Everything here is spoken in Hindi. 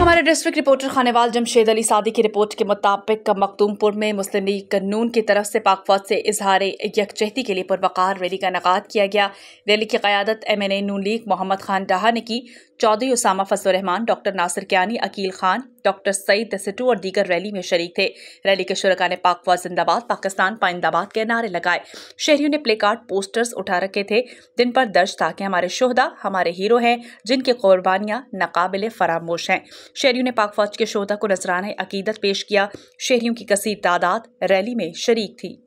हमारे डिस्ट्रिक्ट रिपोर्टर खानेवाल जमशेद अली सादी की रिपोर्ट के मुताबिक मखदूमपुर में मुस्लिम लीग कानून की तरफ से पाक फौज से इजहार यकचहती के लिए पुरवकार रैली का इनका किया गया रैली की क्यादत M N A Noon league Mohammad Khan Daha ने की चौधरी उसामा फजल रहमान डॉक्टर नासिर क्यानी अकील खान डॉक्टर सईद दसिटू और दीगर रैली में शरीक थे रैली के शुरा ने पाकवा जिंदाबाद पाकिस्तान पाइंदाबाद के नारे लगाए शहरियों ने प्ले कार्ड पोस्टर्स उठा रखे थे जिन पर दर्ज था कि हमारे शोहदा हमारे हीरो हैं जिनकी क़ुरबानियाँ नाकबिल फरामोश हैं शहरियों ने पाक फौज के शोहदा को नजराना अकीदत पेश किया शहरियों की कसी तादाद रैली में शरीक थी